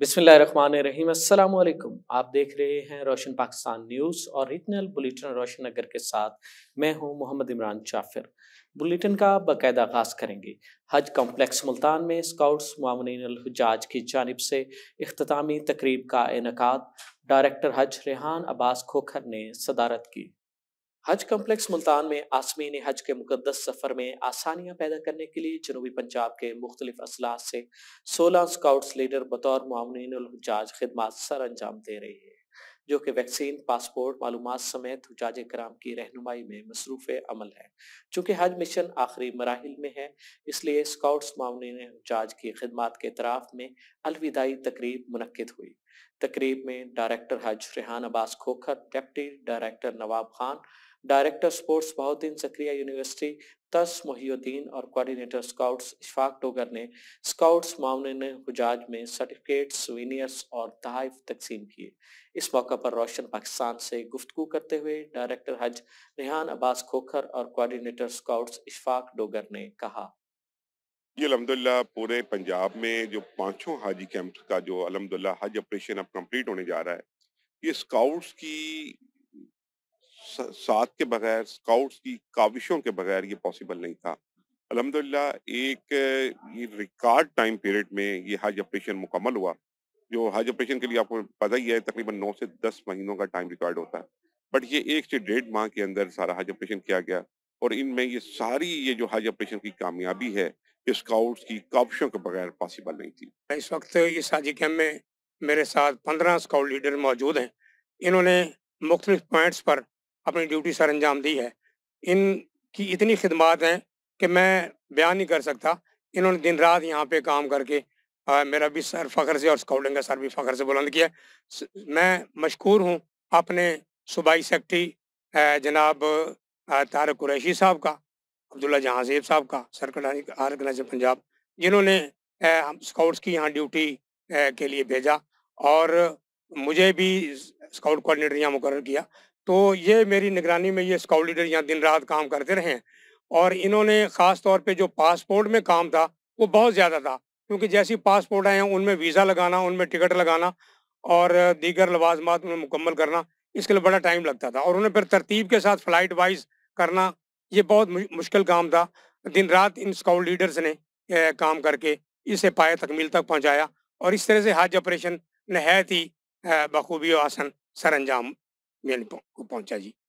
बिस्मिल्लाम असलकुम आप देख रहे हैं रोशन पाकिस्तान न्यूज़ और रीजनल बुलेटिन रोशन नगर के साथ मैं हूं मोहम्मद इमरान जाफिर बुलेटिन का बाकायदा आगाज़ करेंगे हज कॉम्प्लेक्स मुल्तान में स्काउट्स मामिनजाज की जानब से अख्तामी तकरीब का इनका डायरेक्टर हज रेहान अब्बास खोखर ने सदारत की हज कम्प्लेक्स मुल्तान में आसमी ने हज के मुकदस सफर में आसानियां पैदा करने के लिए जनूबी पंजाब के मुख्तलिफ असला से सोलह स्काउट्स लीडर बतौर मामिन खदमात सर अंजाम दे रही है जो कि वैक्सीन पासपोर्ट मालूम समेत जाज कराम की रहनुमाई में मसरूफ़ अमल है चूँकि हज मिशन आखिरी मराहल में है इसलिए स्काउट्स मामले जाज की खदमात के तराफ में अलविदाई तकरीब मनद हुई तकरीब में डायरेक्टर हज Rehan Abbas Khokhar deputy director Nawab Khan director sports Bahauddin Zakariya university तस मोहिउद्दीन और कोऑर्डिनेटर स्काउट्स इशफाक टोगर ने स्काउट्स मामले हुजाज में सर्टिफिकेट्स वीनियर्स और तहफ तकसीम किए इस मौका पर रोशन पाकिस्तान से गुफ्तु करते हुए डायरेक्टर हज रिहान अब्बास खोखर और कोऑर्डिनेटर स्काउट्स इशफाक डोगर ने कहा ये अलहमदिल्ला पूरे पंजाब में जो पांचों हाजी कैंप का जो अलहमदिल्ला हज ऑपरेशन अब कंप्लीट होने जा रहा है ये स्काउट्स की साथ के बगैर स्काउट्स की काविशों के बगैर ये पॉसिबल नहीं था अलहमदिल्ला एक ये रिकॉर्ड टाइम पीरियड में ये हज ऑपरेशन मुकम्मल हुआ जो हज ऑपरेशन के लिए आपको पता ही है तकरीबन नौ से दस महीनों का टाइम रिकॉर्ड होता है बट ये एक से डेढ़ माह के अंदर सारा हज ऑपरेशन किया गया और इनमें ये सारी ये जो हज ऑपरेशन की कामयाबी है ये स्काउट्स की काविशों के बगैर पॉसिबल नहीं थी इस वक्त इस हाजी कैम्प में मेरे साथ पंद्रह स्काउट लीडर मौजूद हैं इन्होंने मुख्तलिफ पॉइंट्स पर अपनी ड्यूटी सर अंजाम दी है इनकी इतनी खदमात हैं कि मैं बयान नहीं कर सकता इन्होंने दिन रात यहाँ पे काम करके मेरा भी सर फ़ख्र से और स्काउटिंग का सर भी फ़ख्र से बुलंद किया मैं मशहूर हूँ अपने सूबाई सेक्रटरी जनाब तारक कुरैशी साहब का अब्दुल्ला जहाँजेब साहब का सरकटानी आर्गनाइज पंजाब जिन्होंने स्काउट्स की यहाँ ड्यूटी के लिए भेजा और मुझे भी स्काउट कोऑर्डिनेटर यहाँ मुकर किया तो ये मेरी निगरानी में ये स्काउट लीडर यहाँ दिन रात काम करते रहे हैं और इन्होंने ख़ास तौर पे जो पासपोर्ट में काम था वो बहुत ज़्यादा था क्योंकि जैसी पासपोर्ट आए हैं उनमें वीज़ा लगाना उनमें टिकट लगाना और दीगर लवाजमात उन्हें मुकम्मल करना इसके लिए बड़ा टाइम लगता था और उन्हें फिर तरतीब के साथ फ्लाइट वाइज करना ये बहुत मुश्किल काम था दिन रात इन स्काउट लीडर्स ने काम करके इसे पाए तकमील तक पहुँचाया और इस तरह से हज ऑपरेशन नहायत ही बखूबी आसन सर अंजाम पहुँचा जी